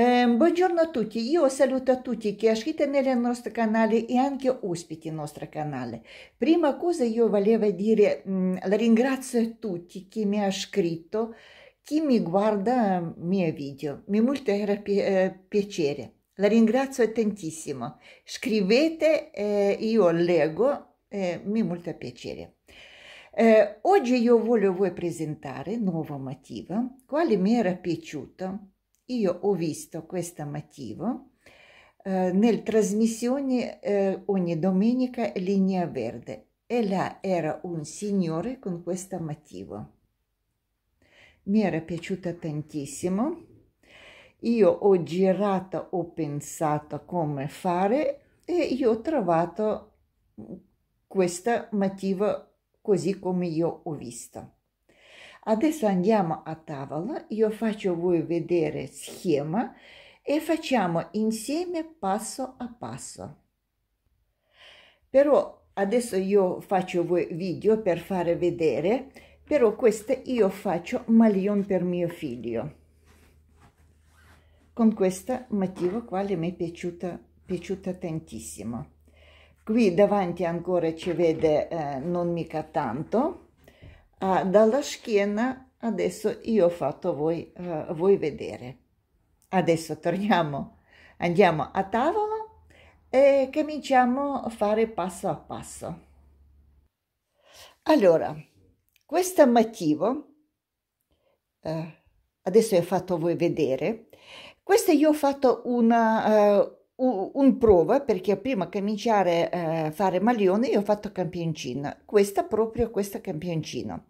buongiorno a tutti, io saluto a tutti che ascoltano nel nostro canale e anche ospiti nel nostro canale. Prima cosa io volevo dire, la ringrazio a tutti chi mi ha scritto, chi mi guarda i miei video, mi molto pi piacere. La ringrazio tantissimo. Scrivete, eh, io leggo, mi molto piacere. oggi io voglio voi presentare nuova motiva, quale mi era piaciuto io ho visto questo motivo eh, nel trasmissione eh, ogni domenica Linea Verde e là era un signore con questo motivo. Mi era piaciuta tantissimo. Io ho girato, ho pensato come fare e io ho trovato questo motivo così come io ho visto. Adesso andiamo a tavola, io faccio voi vedere schema e facciamo insieme passo a passo. Però adesso io faccio voi video per fare vedere, però queste io faccio maglion per mio figlio. Con questo motivo quale mi è piaciuta, piaciuta tantissimo. Qui davanti ancora ci vede eh, non mica tanto, uh, dalla schiena adesso io ho fatto voi, uh, voi vedere adesso torniamo andiamo a tavola e cominciamo a fare passo a passo allora questo motivo uh, adesso ho fatto voi vedere questo io ho fatto una eh, un prova perché prima di cominciare a eh, fare maglione io ho fatto campioncino questa proprio questa campioncino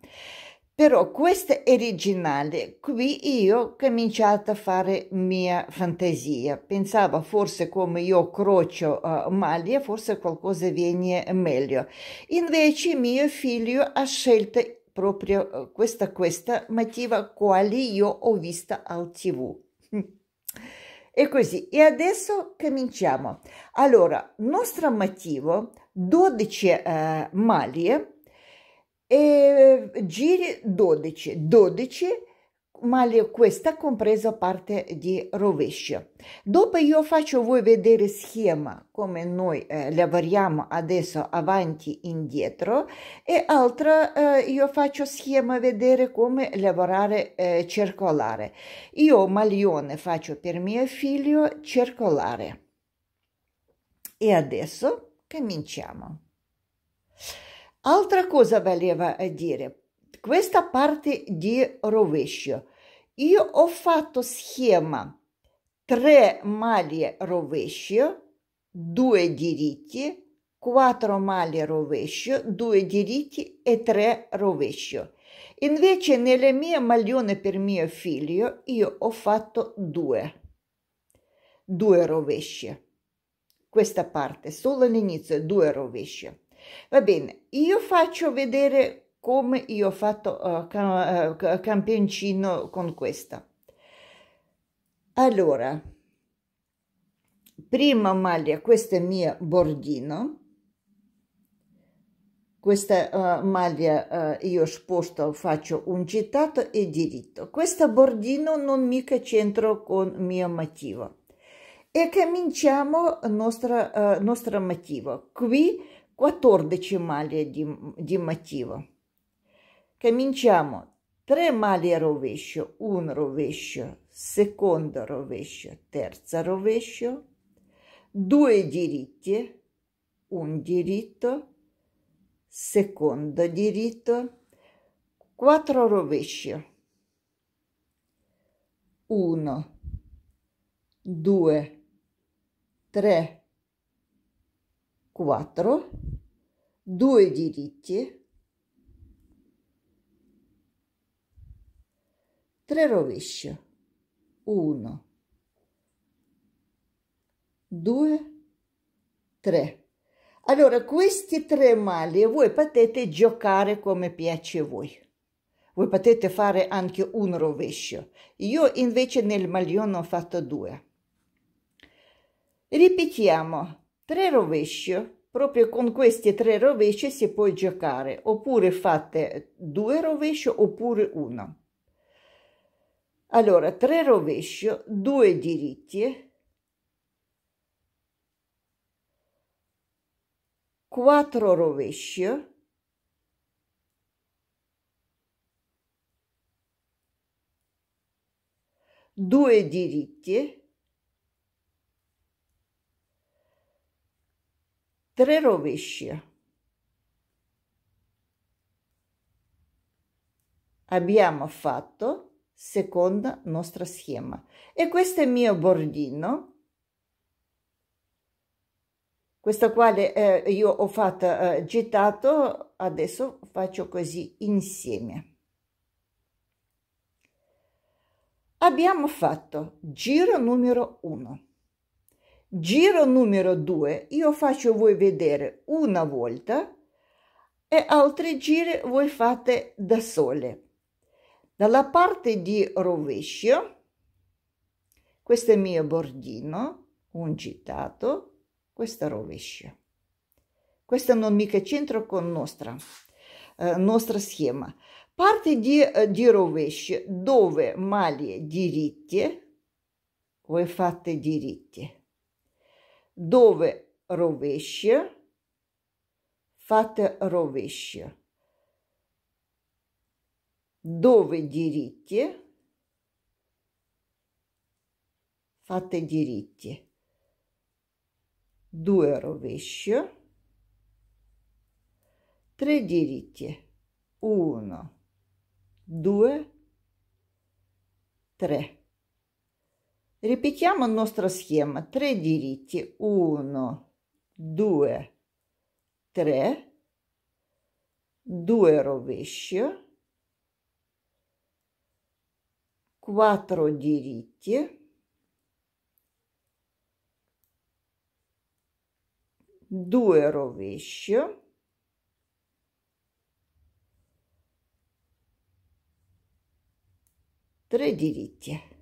però questa è originale qui io ho cominciato a fare mia fantasia pensavo forse come io crocio uh, eh, maglia forse qualcosa viene meglio invece mio figlio ha scelto proprio eh, questa questa motiva quali io ho vista al tv e così, e adesso cominciamo. Allora, nostro motivo 12 eh, maglie e eh, giri 12, 12 ma questa compresa parte di rovescio. Dopo io faccio voi vedere schema come noi eh, lavoriamo adesso avanti e indietro e altra eh, io faccio schema vedere come lavorare eh, circolare. Io maglione faccio per mio figlio circolare. E adesso cominciamo. Altra cosa voleva dire, questa parte di rovescio io ho fatto schema 3 maglie rovescio 2 diritti 4 maglie rovescio 2 diritti e 3 rovescio invece nelle mie maglione per mio figlio io ho fatto 2 2 rovesci questa parte solo all'inizio 2 rovescio. va bene io faccio vedere come io ho fatto uh, eh, cam uh, eh, campioncino con questa allora prima maglia questa è mia bordino questa uh, maglia uh, io sposto faccio un gitato e diritto questa bordino non mica c'entro con mio motivo e cominciamo nostra, uh, nostro motivo qui 14 maglie di, di motivo cominciamo 3 maglie rovescio 1 rovescio secondo rovescio terza rovescio 2 diritti un diritto secondo diritto 4 rovescio 1 2 3 4 2 diritti 3 rovesci 1 2 3 allora questi tre maglie voi potete giocare come piace voi voi potete fare anche un rovescio io invece nel maglione ho fatto due ripetiamo tre rovesci proprio con questi tre rovesci si può giocare oppure fate due rovesci oppure uno allora, tre rovescio, due diritti, quattro rovescio, due diritti, tre rovescio. Abbiamo fatto seconda nostra schema e questo è il mio bordino questa quale eh, io ho fatto eh, gettato adesso faccio così insieme abbiamo fatto giro numero 1 giro numero 2 io faccio voi vedere una volta e altri giri voi fate da sole dalla parte di rovescio, questo è il mio bordino, un gittato, questo rovescio. Questo non mica c'entra con nostra, eh, nostra schema. Parte di, eh, di rovescio dove maglie diritte, voi fate diritte, dove rovescio, fate rovescio dove diritti fate diritti due rovesci tre diritti uno due tre ripetiamo il nostro schema tre diritti uno due tre due rovesci quattro diritti, due rovescio, tre diritti.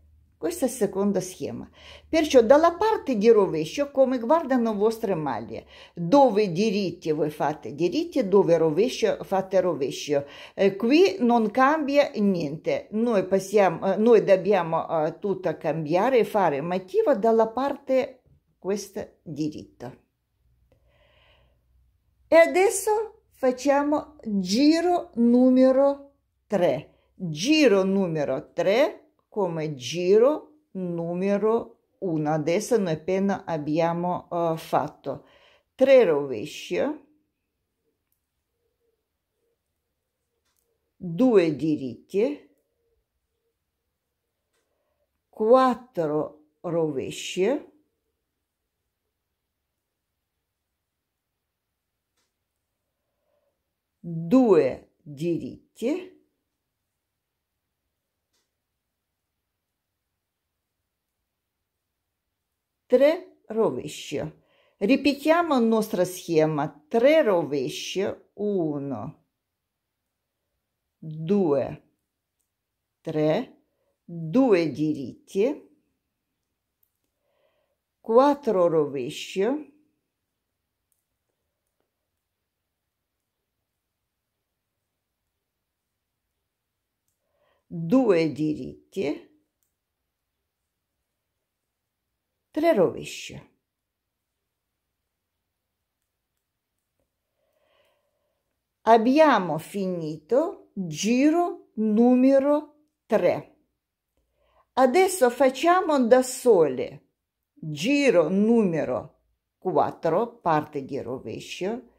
Questo è il secondo schema. Perciò dalla parte di rovescio, come guardano vostre maglie, dove diritti voi fate diritti, dove rovescio fate rovescio. Eh, qui non cambia niente. Noi, possiamo, eh, noi dobbiamo eh, tutto cambiare e fare motivo dalla parte questa diritta. E adesso facciamo giro numero 3. Giro numero 3 come giro numero 1. Adesso noi appena abbiamo uh, fatto 3 rovesci, 2 diritti, 4 rovesci, 2 diritti tre rovesci. Ripetiamo la nostra schema. Tre rovesci, Uno, due, tre, due diritti, quattro rovesci, due diritti te le rovesci. Abbiamo finito giro numero 3. Adesso facciamo da sole giro numero 4, parte di rovescio,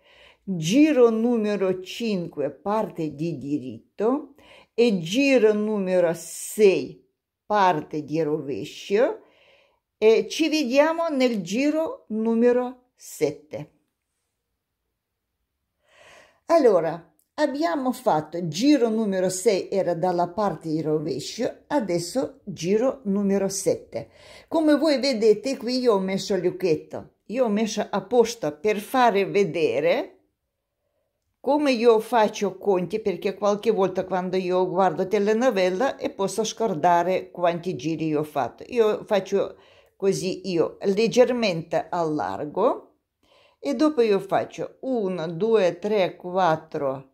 giro numero 5, parte di diritto e giro numero 6, parte di rovescio e ci vediamo nel giro numero 7. Allora, abbiamo fatto giro numero 6 era dalla parte di rovescio adesso giro numero 7 come voi vedete qui io ho messo l'occhietto io ho messo apposta per fare vedere come io faccio conti perché qualche volta quando io guardo telenovela e posso scordare quanti giri ho fatto io faccio così io leggermente allargo e dopo io faccio 1, 2, 3, 4,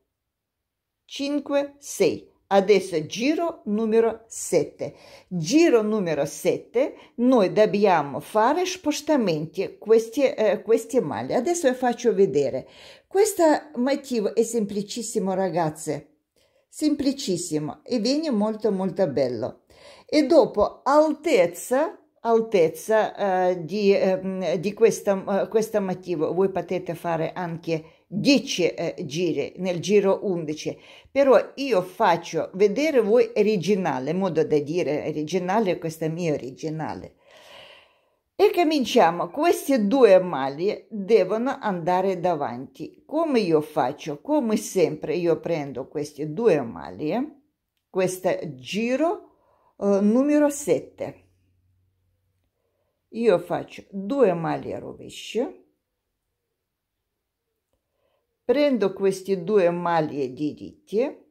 5, 6. Adesso giro numero 7. Giro numero 7 noi dobbiamo fare spostamenti queste, eh, queste maglie. Adesso vi faccio vedere. Questo motivo è semplicissimo ragazze. Semplicissimo e viene molto molto bello. E dopo altezza altezza eh, di, ehm, di questa, eh, questa motivo voi potete fare anche 10 eh, giri nel giro 11 però io faccio vedere voi originale modo da dire originale questa mia originale e cominciamo queste due maglie devono andare davanti come io faccio come sempre io prendo queste due maglie eh, questo giro eh, numero 7 io faccio due maglie a rovescio prendo queste due maglie diritte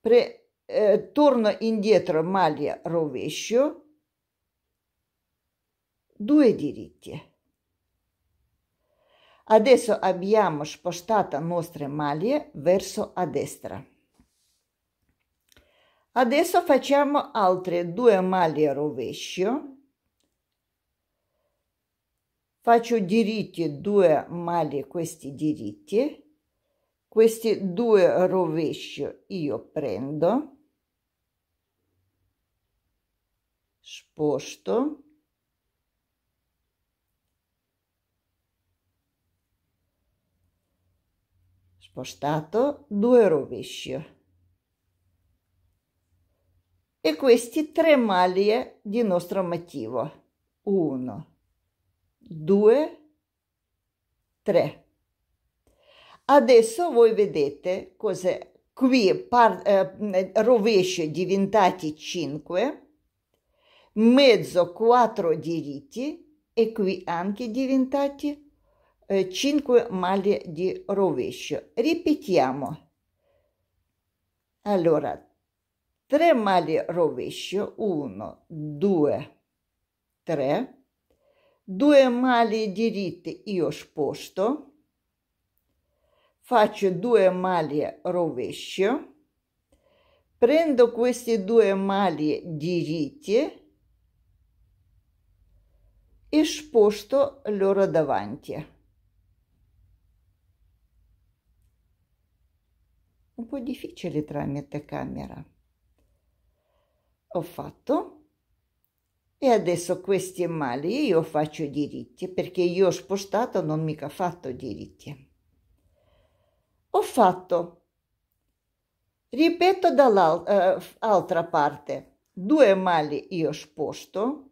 pre, eh, torno indietro maglia rovescio due diritte Adesso abbiamo spostata nostre maglie verso a destra. Adesso facciamo altre due maglie rovescio. Faccio diritti due maglie questi diritti. Questi due rovescio io prendo. Sposto. spostato due rovesci e questi tre maglie di nostro motivo 1 2 3 adesso voi vedete cos'è qui par, eh, rovesci diventati 5 mezzo 4 diritti e qui anche diventati 5 eh, maglie di rovescio ripetiamo allora 3 maglie rovescio 1 2 3 2 maglie diritte io sposto faccio 2 maglie rovescio prendo queste due maglie diritte e sposto loro davanti un po' difficile tramite camera. Ho fatto e adesso questi mali io faccio diritti perché io ho spostato non mica fatto diritti. Ho fatto, ripeto dall'altra eh, parte, due mali io sposto,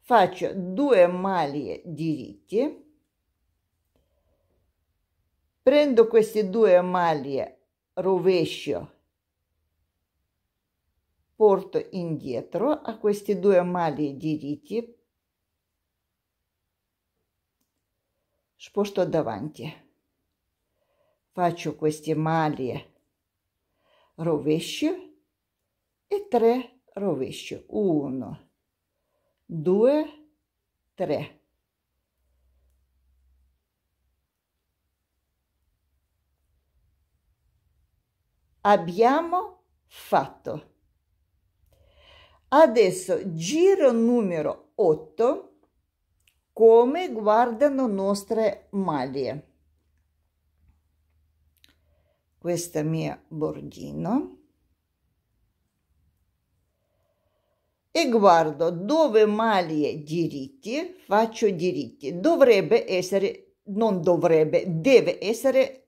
faccio due maglie diritti, prendo queste due maglie rovescio. Porto indietro a questi due mali diritti sposto davanti. Faccio questi maglie rovescio e tre rovescio. Uno, due, tre. abbiamo fatto. Adesso giro numero 8 come guardano nostre maglie. Questa mia bordino. E guardo dove maglie diritti faccio diritti. Dovrebbe essere, non dovrebbe, deve essere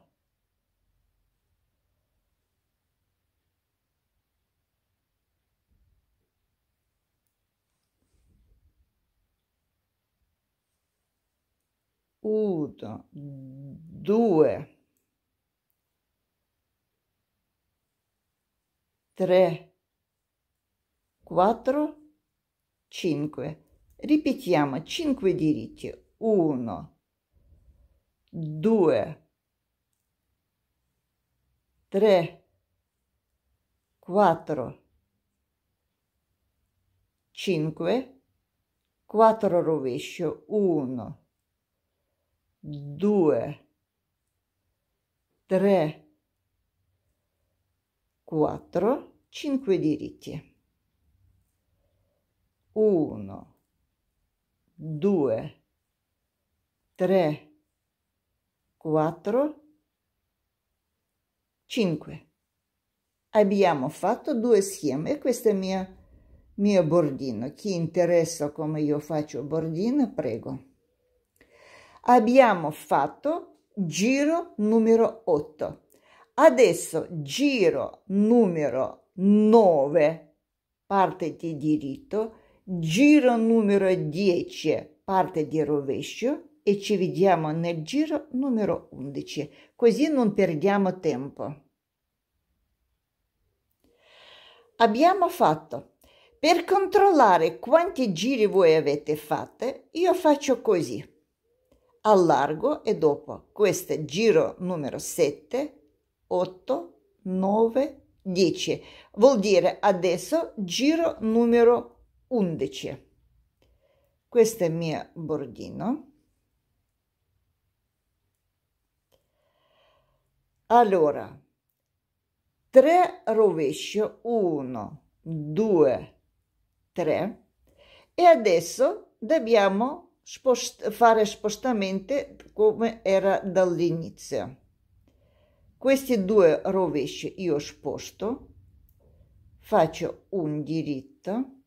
1, 2, 3, 4, 5. Ripetiamo cinque diritti. Uno, due, tre, quattro, cinque, quattro rovescio, uno due, tre, quattro, cinque diritti. Uno, due, tre, quattro, cinque. Abbiamo fatto due schemi e questo è il mio, mio bordino. Chi interessa come io faccio bordino, prego. Abbiamo fatto giro numero 8. Adesso giro numero 9, parte di diritto, giro numero 10, parte di rovescio e ci vediamo nel giro numero 11, così non perdiamo tempo. Abbiamo fatto. Per controllare quanti giri voi avete fatto, io faccio così allargo e dopo questo giro numero 7, 8, 9, 10. Vuol dire adesso giro numero 11. Questo è il mio bordino. Allora, 3 rovescio, 1, 2, 3. E adesso dobbiamo spost fare spostamenti come era dall'inizio. Questi due rovesci io sposto, faccio un diritto,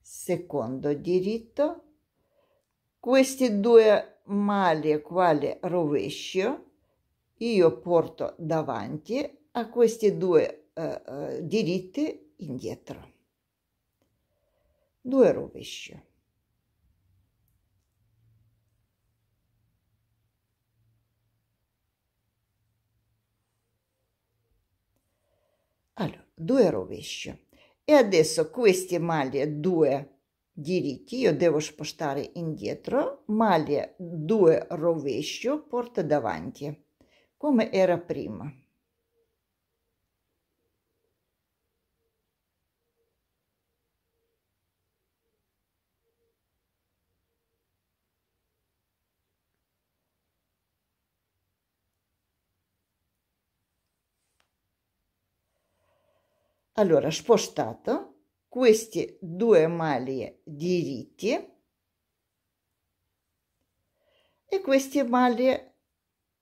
secondo diritto, questi due mali quale rovescio io porto davanti a questi due eh, eh diritti indietro. Due rovesci. due rovesci. E adesso queste maglie due diritti io devo spostare indietro, maglie due rovescio porta davanti, come era prima. Allora, spostato queste due maglie diritte e queste maglie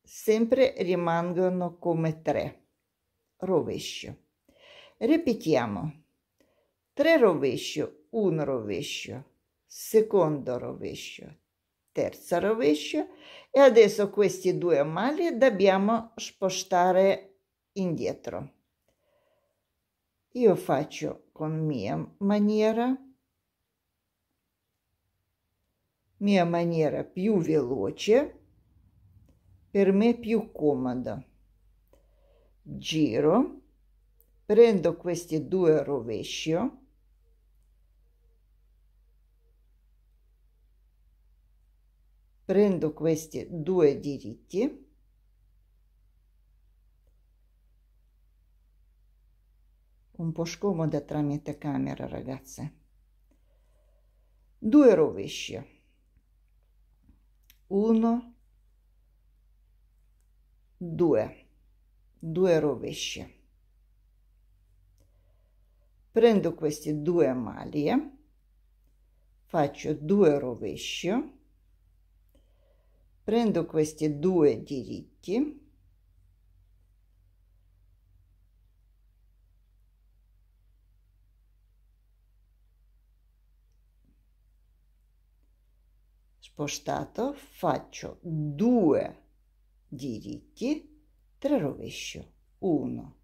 sempre rimangono come 3 rovescio. Ripetiamo 3 rovescio, 1 rovescio, secondo rovescio, terza rovescio e adesso queste due maglie dobbiamo spostare indietro. Io faccio con mia maniera, mia maniera più veloce, per me più comoda. Giro, prendo questi due rovescio, prendo questi due diritti un po' scomoda tramite camera, ragazze. Due rovesci. Uno, due, due rovesci. Prendo queste due maglie, eh. faccio due rovesci, prendo questi due diritti spostato faccio due diritti tre rovescio 1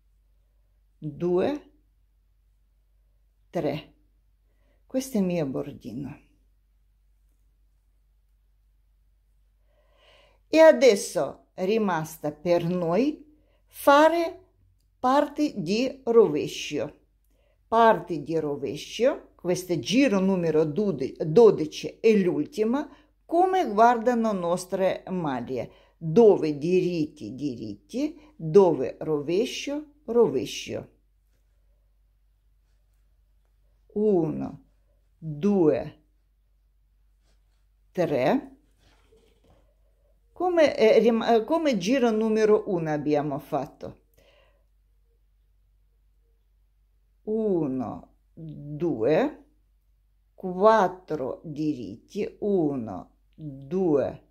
2 3 questo è il mio bordino e adesso è rimasta per noi fare parte di rovescio parte di rovescio questo giro numero 12 è l'ultima come guardano nostre maglie, dove diritti, diritti, dove rovescio, rovescio. Uno, due, tre. Come, eh, eh come giro numero uno abbiamo fatto? Uno, due, quattro diritti, Uno, due,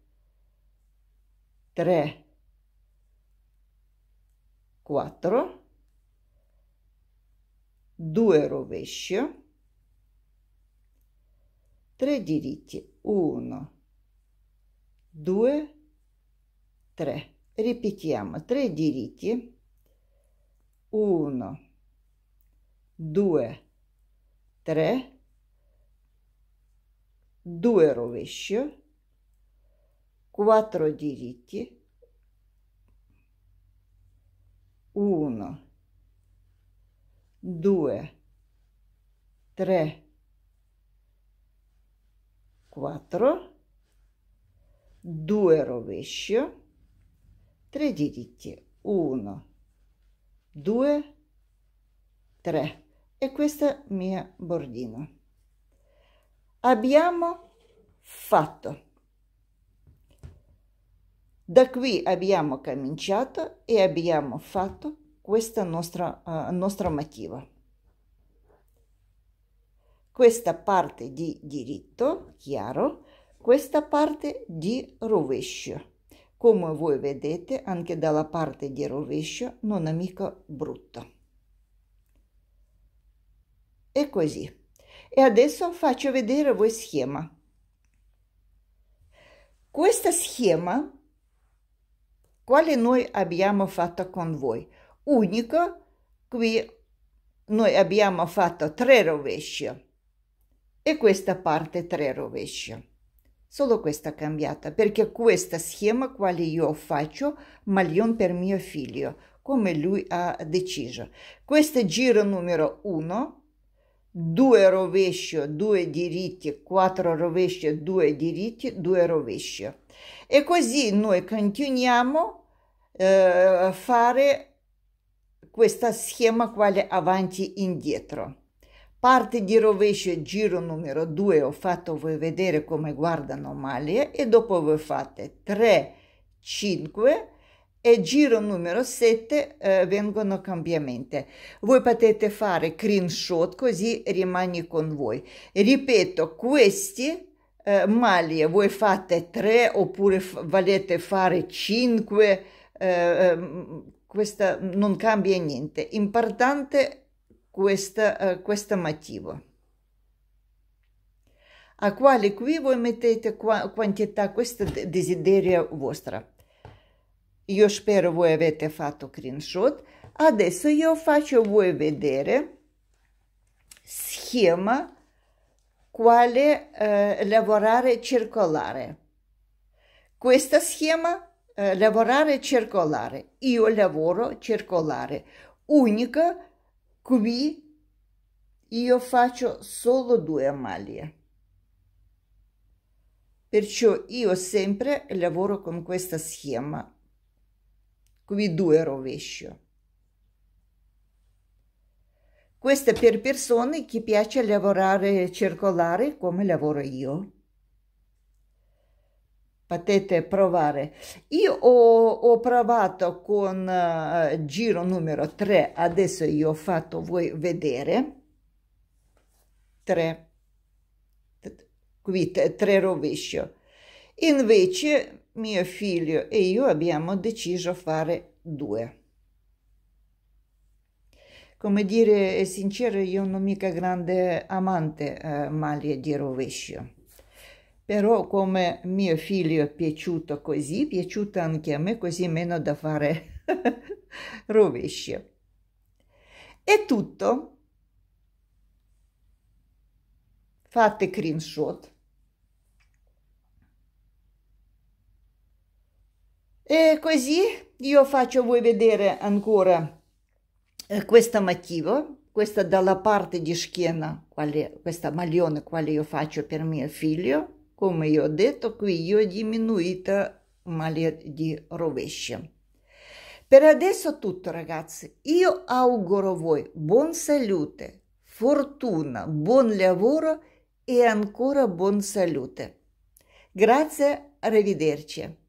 tre, quattro, due rovescio, tre diritti, uno, due, tre. Ripetiamo tre diritti, uno, due, tre, due rovescio, quattro diritti uno due tre quattro due rovescio tre diritti uno due tre e questa mia bordina abbiamo fatto da qui abbiamo cominciato e abbiamo fatto questa nostra, uh, nostra motiva. Questa parte di diritto, chiaro, questa parte di rovescio. Come voi vedete, anche dalla parte di rovescio non è mica brutta. E così. E adesso faccio vedere voi schema. Questo schema quale noi abbiamo fatto con voi. Unico, qui noi abbiamo fatto tre rovesci e questa parte tre rovesci. Solo questa è cambiata, perché questo schema quale io faccio maglion per mio figlio, come lui ha deciso. Questo è giro numero uno, 2 rovescio 2 diritti 4 rovescio 2 diritti 2 rovescio e così noi continuiamo eh, a fare questa schema quale avanti indietro parte di rovescio giro numero 2 ho fatto voi vedere come guardano male e dopo voi fate 3 5 e giro numero 7 eh, vengono cambiamenti. Voi potete fare shot così rimani con voi. Ripeto, questi eh, maglie voi fate 3 oppure volete fare 5, eh, ehm, questa non cambia niente. Importante questa, eh, questo motivo. A quale qui voi mettete qua, quantità, questo desiderio vostro. Io spero voi avete fatto screenshot. Adesso io faccio voi vedere schema quale eh, lavorare circolare. Questa schema eh, lavorare circolare. Io lavoro circolare. Unica qui io faccio solo due maglie. Perciò io sempre lavoro con questa schema qui due rovescio. Questo per persone che piace lavorare circolare come lavoro io. Potete provare. Io ho, ho provato con uh, giro numero 3, adesso io ho fatto voi vedere. 3. Qui 3 rovescio. Invece mio figlio e io abbiamo deciso fare due. Come dire, è sincero, io non mica grande amante eh, maglie di rovescio. Però come mio figlio è piaciuto così, è piaciuta anche a me così meno da fare rovescio. È tutto. Fate shot. E così io faccio voi vedere ancora eh, questa motivo, questa dalla parte di schiena, quale, questa maglione quale io faccio per mio figlio, come io ho detto qui io ho diminuito maglia di rovescio. Per adesso tutto ragazzi, io auguro a voi buon salute, fortuna, buon lavoro e ancora buon salute. Grazie, arrivederci.